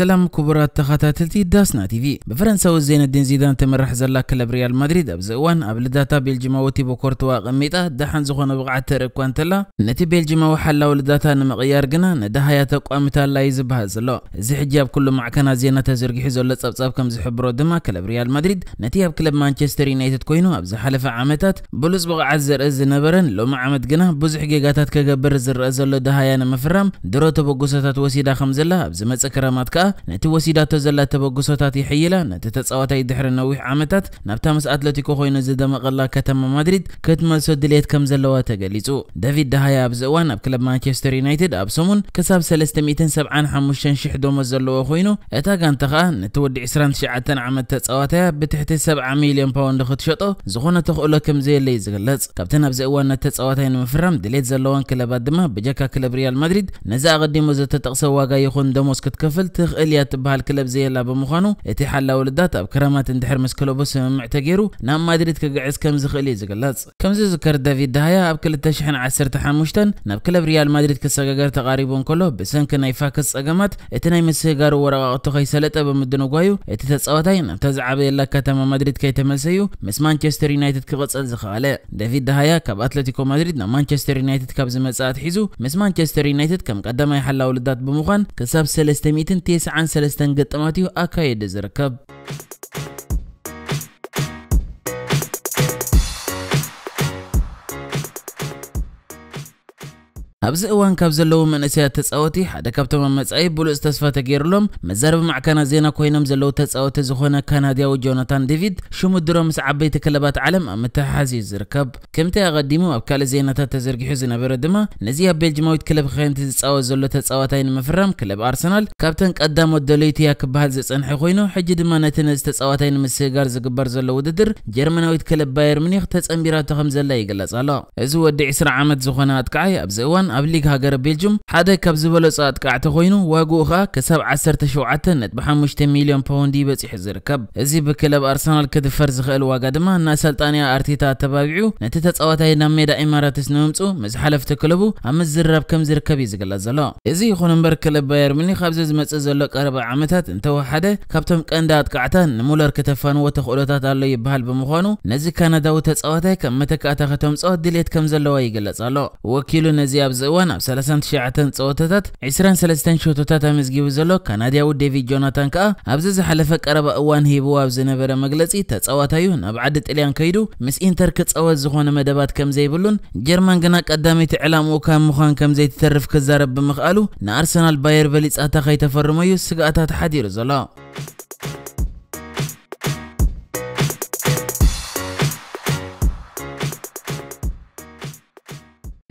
السلام كبرى تخاتاتلتي داسنا تيفي بفرنسا وزين الدين زيدان تمر حزلا كلب ريال مدريد ابز እዋን ኣብ ልዳታ ቤልጅማዊት ብኮርትዋ ቀሚጣ ደሓን ዝኾነ ብቕዓት ተርኢ እኳ እንተላ ነቲ ቤልጅማዊ ሓላዊ ልዳታ ንምቕያር ግና ነዳሃያ ተቋሚታ ኣላይ ዝበሃል ዘሎ እዚ ሕጂ ኣብ ኩሉ ማዕከናት ዜና ተዘርጊሑ ዘሎ ጸብጻብ ከም ዝሕብሮ ድማ ክለብ ሪያል ማድሪድ ነቲ ኣብ ክለብ ማንቸስተር ዩናይትድ ኮይኑ ኣብ ዝሓለፈ ዓመታት ብሉፅ ብቕዓት ዘርኢ ዝነበረን ሎሚ ዓመት ግና ብዙሕ ጌጋታት ከገብር ዝረአ ዘሎ ዳሃያ ንምፍራም ድሮ ተበጎሶታት ወሲዳ ከም ዘላ ኣብ ዝመፅእ ክረማት ከዓ نتي وسيدا تزلا تبغسوتات يحيلا نتي تصاوتاي دحر نويح عامتات نابتا مس اتلتيكو خوين زدمقلا كتم مدريد كتمل سدليت كم زلوا تغليصو دافيد دهايا ابزوان اب كلب مانشستر يونايتد ابسمون كساب 375 حموشن شح دوم زلوا خوينو اتا غانتخا نتي ودي 20 شعتن عامت تصاوتاي بتحت 7 مليون باوند ختشطو زخونه تخولو كم زيلي زغلص كابتن ابزوان نتي تصاوتاي نمفرم دليت زلوان كلب ادما بجاكا كلب ريال مدريد نزا قديمو زت تقسوا غا يخون دوموس كتكفل تخ تاريخ اليات بهالكلب زي اللعبة مخانو يتحلى ولدات أب كرامات اندحر مسكلو بس معتقيرو نام ما دريت كقعز كمزخ إليز قلص كمز ذكر دافيد دهيا أب كل تشحن عسر تحمشتن ناب نعم كلب ريال مدريد كسقاقر تقاريبون كله بسن كنا يفاكس أقامات اتناي سلت اب مدنو بمدنو قايو اتتسقوتاي ناب نعم تزعبي إلا كتما مدريد كي تملسيو مس مانشستر يونايتد كغصل زخالة دافيد دهيا كاب أتلتيكو مدريد نام مانشستر يونايتد كاب زمسات حيزو مس مانشستر يونايتد كم قدما يحلى ولدات بمخان كساب سلستميتن تيس ሰዓን ሰለስተን ገጠማትዩ ኣካየደ ዝርከብ ابز اوان كاب زلو من اسيا تساوتي حدا كابتما مسعي بولو استسفا تغير لهم مزارب مع كانا زينا كوينم زلو تساوتي زخونا كاناديا و جوناتان ديفيد شمو درو مسعبي تكلبات عالم امتا حازي زركب كمتي اغديمو ابكال زينا تتزرقي حزنا بردما نزيا بيلجموت كلب خين تساو زلو تساوتين مفرم كلب ارسنال كابتن قدام ودلي تيا كبهال زي صنحي خوينو حجي دما نتن از تساوتين مسيقار زقبار زلو ددر جرمنا ويت كلب باير منيخ تسامبيرا تخم زلا يقلص الو ازو ودي عسر عامد زخونا اتكعي ابز اوان كان أبليغ هاجر بلجيوم حدا كبزبل صاد كعت خوينو واجو خا كسب عسر تشوعة نت بحال مشت مليون بوندي بس يحزر كب زي بكلب أرسنال كدفر زخل واجدما الناس التانية أرتيتا تبايعو نتت أوتاي نميدا إمارات سنومتو مزحلف تكلبو أم الزرب كم زركبي زقلا زلا زي خونم بر كلب باير مني خبز مت زلو أربع عمتات انتو حدا كابتم كندات كعتان مولر كتفان وتخولتات اللي يبهل بمخانو نزي كندا وتت أوتاي كم متك أتختم صاد دليت كم زلوا يقلا زلا وكيلو نزي أبز ዝእወን ኣብ 39 ፀወታታት 22 ሸቶታት ኣመስጊቡ ዘሎ ካናድያዊ ዴቪድ ጆናታን ከዓ ኣብዚ ዝሓለፈ ቀረባ እዋን ሂብዎ ኣብ ዝነበረ መግለፂ ተፃዋታዩ ናብ ዓዲ ጥልያን ከይዱ ምስ ኢንተር ክፀወት ዝኾነ መደባት ከም ዘይብሉን ጀርመን ግና ቀዳመይቲ ዕላምኡ ካብ ምዃን ከም ዘይትተርፍ ክዛረብ ብምኽኣሉ ንኣርሰናል ባየር በሊፃታ ከይተፈርመዩ ስጋኣታት ሓዲሩ ዘሎ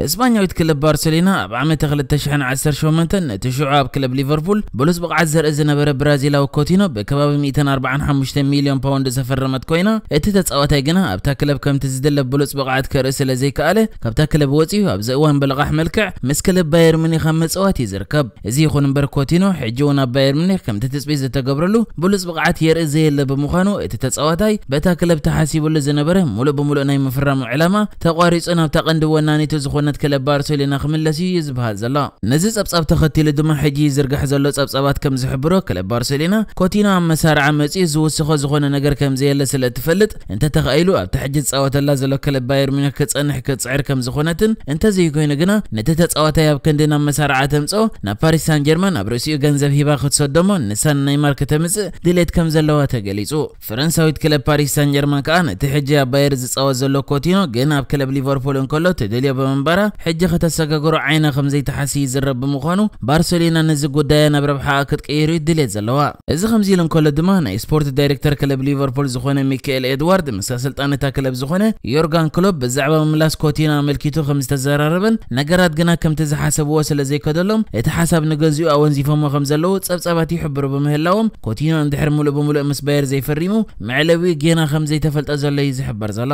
اسبانيا يتكلب بارسلونا بعمل تغلط تشحن عسر شو منتن تشعب كلب ليفربول بلسبق عزر اذن بر برازيلاو كوتينو بكباب 245 مليون باوند زفرمت ኮይና እቲ ተጻወታይ ግና ኣብታ ክለብ ከምቲ ዝድለብ ብሉፅ ብቕዓት ከርኢ ስለ ዘይከኣለ ካብታ ክለብ ወፂኡ ኣብዚ እዋን ብልቓሕ መልክዕ ምስ ክለብ ባየር ሙኒኽ ኣብ መፅዋት እዩ ዝርከብ እዚ ይኹን እምበር ኮቲኖ ሕጂ እውን ኣብ ባየር ሙኒኽ ከምቲ ትፅቢት ዝተገብረሉ ብሉፅ ብቕዓት የርኢ ዘየለ ብምዃኑ እቲ ተጻዋታይ በታ ክለብ ተሓሲቡሉ ዝነበረ ሙሉእ ብምሉእ ናይ ምፍራሙ ዕላማ ተቋሪፁ ናብታ ቀንዲ ወናኒቱ ዝኾነ ዝመት ከለ ባርሴሎ ንክምለስ እዩ ይዝበሃል ዘሎ ነዚ ጸብጻብ ተኸቲሉ ድማ ሕጂ ዝርጋሕ ዘሎ ጸብጻባት ከም ዝሕብሮ ክለብ ባርሴሎና ኮቲኖ ኣብ መሳርዓ መጺኡ ዝውስኾ ዝኾነ ነገር ከምዘየለ ስለ እትፈልጥ እንተተኻኢሉ ኣብቲ ሕጂ ዝፃወተላ ዘሎ ክለብ ባየር ሚኒክ ክጸንሕ ክፅዕር ከም ዝኾነትን እንተዘይኮይኑ ግና ነቲ ተጻዋታይ ኣብ ክንዲ ናብ መሳርዓ ተምፅኦ ናብ ፓሪስ ሳን ጀርማን ኣብ ርእሲኡ ገንዘብ ሂባ ክትሰዶሞ ንሳን ነይማር ከተምፅእ ድሌት ከም ዘለዋ ተገሊጹ ፈረንሳዊት ክለብ ፓሪስ ሳን ጀርማን ከዓ ነቲ ሕጂ ኣብ ባየር ዝፃወት ዘሎ ኮቲኖ ግን ኣብ ክለብ ሊቨርፑል እንከሎ ተደልዮ በመንበራ ሐራ ሕጂ ከተሰጋግሮ ዓይነኸም ዘይተሓስዩ ዝረቢ ምዃኑ ባርሴሎና ነዚ ጉዳየን ኣብ ረብሓ ክትቀይሩ እዩ ድሌት ዘለዋ እዚ ከምዚ ኢሉ እንከሎ ድማ ናይ ስፖርት ዳይሬክተር ክለብ ሊቨርፑል ዝኾነ ሚካኤል ኤድዋርድ ምስ ኣሰልጣነታ ክለብ ዝኾነ ዮርጋን ክሎብ ብዛዕባ ምምላስ ኮቲና ኣመልኪቱ ከም ዝተዘራረበን ነገራት ግና ከምቲ ዝሓሰብዎ ስለ ዘይከደሎም እቲ ሓሳብ ንገዚኡ ኣወንዚፎሞ ከም ዘለዉ ጸብጻባት ይሕብሩ ብምህላዎም ኮቲኖ እንድሕር ሙሉእ ብምሉእ ምስ ባየር ዘይፈሪሙ መዕለዊ ጌና ከም ዘይተፈልጠ ዘሎ እዩ ዝሕበር ዘሎ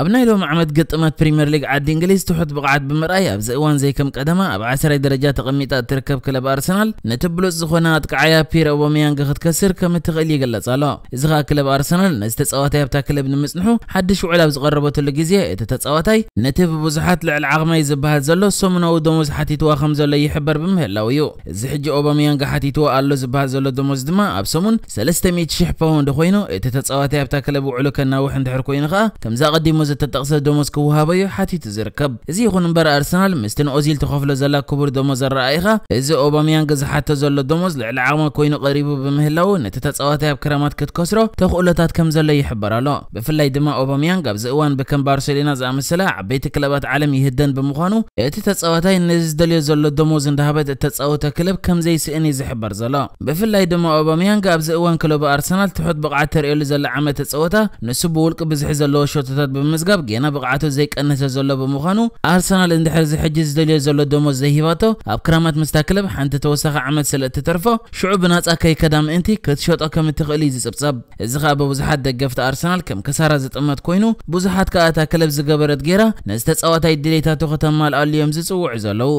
ኣብ ናይ ሎም ዓመት ገጠማት ፕሪምየር ሊግ ዓዲ እንግሊዝ ትሑት ብቕዓት ብምርኣይ ኣብዚ እዋን ዘይከም ቀደማ ኣብ 10 ደረጃ ተቐሚጣ እትርከብ ክለብ ኣርሰናል ነቲ ብሉፅ ዝኾነ ኣጥቃዓያ ፒር ኦቦሚያንግ ክትከስር ከም እትኽእል ይገለጽ ኣሎ እዚ ከዓ ክለብ ኣርሰናል ነዚ ተጻዋታይ ኣብታ ክለብ ንምጽንሑ ሓድሽ ውዕል ኣብ ዝቐረበትሉ ግዜ እቲ ተጻዋታይ ነቲ ብብዙሓት ልዕሊ ዓቕመይ ዝበሃል ዘሎ ሰሙናዊ ደሞዝ ሓቲትዋ ከም ዘሎ ይሕበር ብምህላው እዩ እዚ ሕጂ ኦቦሚያንግ ሓቲትዋ ኣሎ ዝበሃል ዘሎ ደሞዝ ድማ ኣብ ሰሙን 300,000 ፓውንድ ኮይኑ እቲ ተጻዋታይ ኣብታ ክለብ ውዕሉ ከናውሕ እንድሕር ኮይኑ ከዓ ከምዛ ቀዲሙ ዝሓዘ ተጠቕሰ ደሞዝ ክወሃበዮ ሓቲቱ ዝርከብ እዚ ይኹን እምበር ኣርሰናል ምስቲ ንኦዚል ተኸፍሎ ዘላ ክቡር ደሞዝ ኣረኣኢኻ እዚ ኦባምያንግ ዝሓተ ዘሎ ደሞዝ ልዕሊ ዓቕመ ኮይኑ ቀሪቡ ብምህላው ነቲ ተፃዋታይ ኣብ ክረማት ክትከስሮ ተኽእሎታት ከም ዘሎ ይሕበር ኣሎ ብፍላይ ድማ ኦባምያንግ ኣብዚ እዋን ብከም ባርሴሎና ዝኣመሰላ ዓበይቲ ክለባት ዓለም ይህደን ብምዃኑ እቲ ተፃዋታይ ነዚ ዝደልዮ ዘሎ ደሞዝ እንዳሃበት እተፃወተ ክለብ ከምዘይስእን እዩ ዝሕበር ዘሎ ብፍላይ ድማ ኦባምያንግ ኣብዚ እዋን ክለብ ኣርሰናል ትሑት ብቕዓት ተርእየሉ ዘሎ ዓመት ተፀወታ ንሱ ብውልቂ ብዝሒ ዘለዎ ሸቶታት ብምምዝጋብ ገና ብቕዓቱ ዘይቀነሰ ዘሎ ብምዃኑ ኣርሰናል እንድሕር ዝሕጂ ዝደልዮ ዘሎ ደሞዝ ዘይሂባቶ ኣብ ክራማት ምስታ ክለብ ሓንቲ ተወሳኺ ዓመት ስለ እትተርፎ ሽዑ ብናፃ ከይከዳ ምእንቲ ክትሸጦ ከም እትኽእል እዩ ዝፅብፀብ እዚ ከዓ ብብዙሓት ደገፍቲ ኣርሰናል ከም ከሳራ ዝጥመት ኮይኑ ብዙሓት ከዓ እታ ክለብ ዝገበረት ገይራ ነዚ ተፃዋታይ ድሌታቱ ከተማልኣሉ እዮም ዝፅውዑ ዘለዉ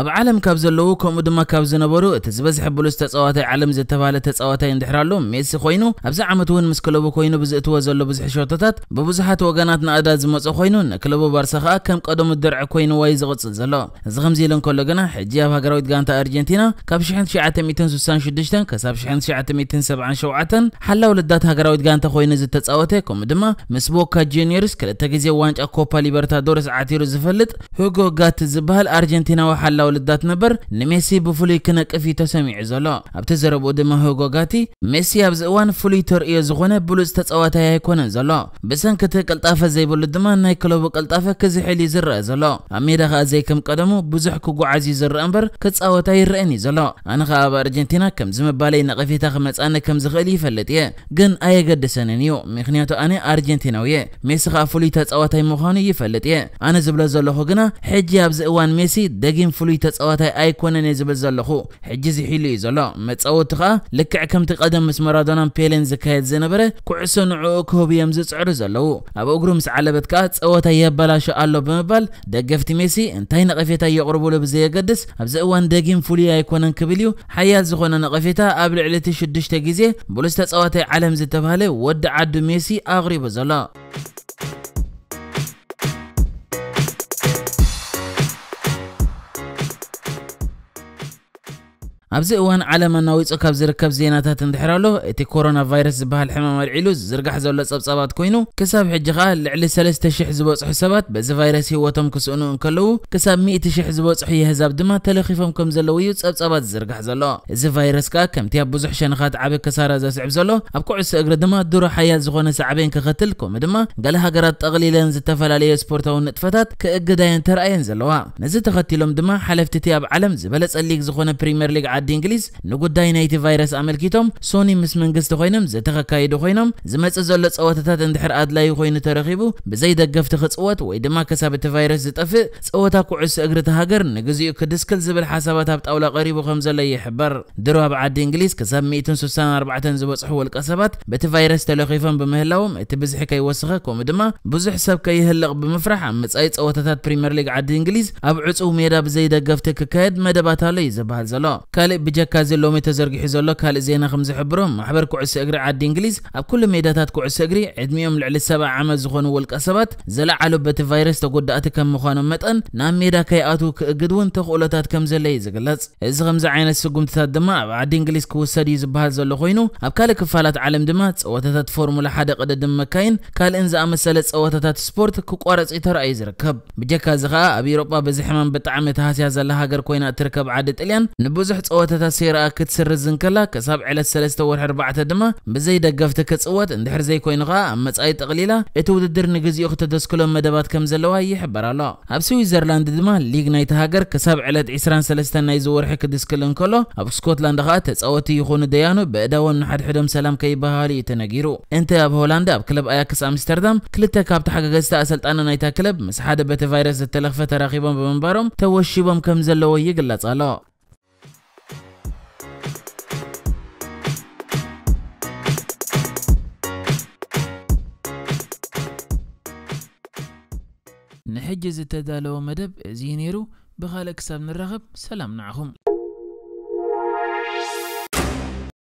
ኣብ ዓለም ካብ ዘለዉ ከምኡ ድማ ካብ ዝነበሩ እቲ ዝበዝሐ ብሉስ ተፃዋታይ ዓለም ዝተባሃለ ተፃዋታይ እንድሕራሉ ሜሲ ኮይኑ ኣብዚ ዓመት እውን ምስ ክለቡ ኮይኑ ብዝእትዎ ዘሎ ብዙሕ ሸቶታት ብብዙሓት ወገናት ንኣዳ ዝመፀ ኮይኑ ንክለቡ ባርሳ ከዓ ከም ቀደሙ ድርዕ ኮይኑዋ እዩ ዝቕፅል ዘሎ እዚ ከምዚ ኢሉ እንከሎ ግና ሕጂ ኣብ ሃገራዊት ጋንታ ኣርጀንቲና ካብ 1966 ክሳብ 1977 ሓላው ልዳት ሃገራዊት ጋንታ ኮይኑ ዝተፃወተ ከምኡ ድማ ምስ ቦካ ጁኒየርስ ክልተ ግዜ ዋንጫ ኮፓ ሊበርታዶርስ ዓቲሩ ዝፈልጥ ሁጎ ጋት ዝበሃል ኣርጀንቲናዊ ሓላው ዝውልዳት ነበር ንሜሲ ብፍሉይ ክነቅፍ ተሰሚዑ ዘሎ ኣብቲ ዘረብኡ ድማ ህጎጋቲ ሜሲ ኣብዚ እዋን ፍሉይ ተርእዮ ዝኾነ ብሉፅ ተፃዋታይ ኣይኮነን ዘሎ ብሰንኪቲ ቅልጣፈ ዘይብሉ ድማ ናይ ክለቡ ቅልጣፈ ክዝሕል እዩ ዝረአ ዘሎ ኣብ ሜዳ ከዓ ዘይከም ቀደሙ ብዙሕ ክጓዓዝ እዩ ዝረአ እምበር ክፃወታ ይረአን እዩ ዘሎ ኣነ ከዓ ኣብ ኣርጀንቲና ከምዚ ምባለይ ነቐፌታ ክመፃኒ ከም ዝኽእል ይፈልጥ እየ ግን ኣየገድሰንን እዩ ምክንያቱ ኣነ ኣርጀንቲናዊ እየ ሜሲ ከዓ ፍሉይ ተፃዋታይ ምዃኑ ይፈልጥ እየ ኣነ ዝብሎ ዘለኹ ግና ሕጂ ኣብዚ እዋን ሜሲ ደጊም ፍሉይ تصواتي اي كونن يزبل زلخو حجز حيلي زلا متصوتخه لكع كم تقدم مس مارادونا بيلين زكايت زنبره كعسو نعو كوب يمز صعر زلو ابو اغرو مس علبت كا تصواتي يبلاش الله بمبال دقفت ميسي انتي نقفيتا يقربو له بزي يقدس ابزوان دقيم فولي اي كونن كبليو حيال زخونا نقفيتا قبل علتي شدشتا غزي بولس تصواتي علم زتبهله ود عدو ميسي اغريب زلا you ابزي اوان عالم ناويس اوكاب زركب زيناتات اندحرالو اتي كورونا فيروس بها الحمام العلو زرقح زولة سبسابات كوينو كساب حجيخاء لعلي سلس تشيح زبوت صحي سبات بز فيروس هو تم كسونو انكلو كساب مئة تشيح زبوت صحي هزاب دما تلخيفهم كم زلويو سبسابات زرقح زولة زي فيروس كا كم تياب بزوح شنخات عابي كسارة زاس عب ابكو عسو اقرا دما دورو حياة زغونة سعبين كغتلكم دما قالها قرات تغليلا زي تفلا ليو سبورتا ونتفتات كأقدا ينترأين زلوا نزي تغتي لهم دما حلفت تياب عالم زي بلس الليك بريمير ليك ዓዲ እንግሊዝ ንጉዳይ ናይቲ ቫይረስ ኣመልኪቶም ሶኒ ምስ መንግስቲ ኮይኖም ዝተኸካየዱ ኮይኖም ዝመፅእ ዘሎ ፀወታታት እንድሕር ኣድላይ ኮይኑ ተረኺቡ ብዘይደገፍቲ ክፅወት ወይ ድማ ክሳብ እቲ ቫይረስ ዝጠፍእ ፀወታ ኩዕሶ እግሪ ተሃገር ንግዚኡ ክድስክል ዝብል ሓሳባት ኣብ ጣውላ ቀሪቡ ከም ዘሎ ይሕበር ድርብ ዓዲ እንግሊዝ ክሳብ 164 ዝበፅሑ ውልቀ ሰባት በቲ ቫይረስ ተለኺፎም ብምህላዎም እቲ ብዝሒ ከይወስኸ ከምኡ ድማ ብዙሕ ሰብ ከይህልቕ ብምፍራሕ ኣብ መጻኢ ፀወታታት ፕሪምየር ሊግ ዓዲ እንግሊዝ ኣብ ዕፁብ ሜዳ ብዘይደገፍቲ ክካየድ መደባት ኣሎ እዩ ዝበሃል ዘሎ መቐለ ብጀካ ዘሎ ሜ ተዘርጊሑ ዘሎ ካልእ ዜና ከም ዝሕብሮም ማሕበር ኩዕሶ እግሪ ዓዲ እንግሊዝ ኣብ ኩሉ ሜዳታት ኩዕሶ እግሪ ዕድሚኦም ልዕሊ 70 ዓመት ዝኾኑ ውልቀ ሰባት ዘለዓሉ በቲ ቫይረስ ተጎዳእቲ ከም ምዃኖም መጠን ናብ ሜዳ ከይኣትዉ ክእግድ እውን ተኽእሎታት ከም ዘለ እዩ ዝግለጽ እዚ ከምዚ ዓይነት ስጉምትታት ድማ ኣብ ዓዲ እንግሊዝ ክውሰድ እዩ ዝበሃል ዘሎ ኮይኑ ኣብ ካልእ ክፋላት ዓለም ድማ ፀወታታት ፎርሙላ ሓደ ቅድድም መካይን ካልእን ዝኣመሰለ ፀወታታት ስፖርት ክቋረፅ ተራእዩ ዝርከብ ብጀካ እዚ ከዓ ኣብ ኤሮጳ በዚ ሕማም ብጣዕሚ ተሃስያ ዘላ ሃገር ኮይና እትርከብ ዓዲ ጥልያን ንብዙሕ ፀወ ፀወታታ ሴርኣ ክትስርዝን ከላ ክሳብ ዕለት ሰለስተ ወርሒ ኣርባዕተ ድማ ብዘይደገፍቲ ክፅወት እንድሕር ዘይኮይኑ ከዓ ኣብ መጻኢ ጠቕሊላ እቲ ውድድር ንግዚኡ ክተደስክሎም መደባት ከም ዘለዋ ይሕበር ኣሎ ኣብ ስዊዘርላንድ ድማ ሊግ ናይቲ ሃገር ክሳብ ዕለት 23 ናይ ዝወርሒ ክድስክል እንከሎ ኣብ ስኮትላንድ ከዓ ተፃወቲ ይኹኑ ደያኑ ብእዳወን ንሓድሕዶም ሰላም ከይባሃሉ እዩ ተነጊሩ እንተ ኣብ ሆላንድ ኣብ ክለብ ኣያክስ ኣምስተርዳም ክልተ ካብቲ ሓገገዝቲ ኣሰልጣነ ናይታ ክለብ ምስ ሓደ በቲ ቫይረስ ዝተለኽፈ ተራኺቦም ብምንባሮም ተወሺቦም ከም ዘለዎ ይግለጽ ኣሎ حجز تدالو مدب زينيرو بخالك سب الرغب سلام نعهم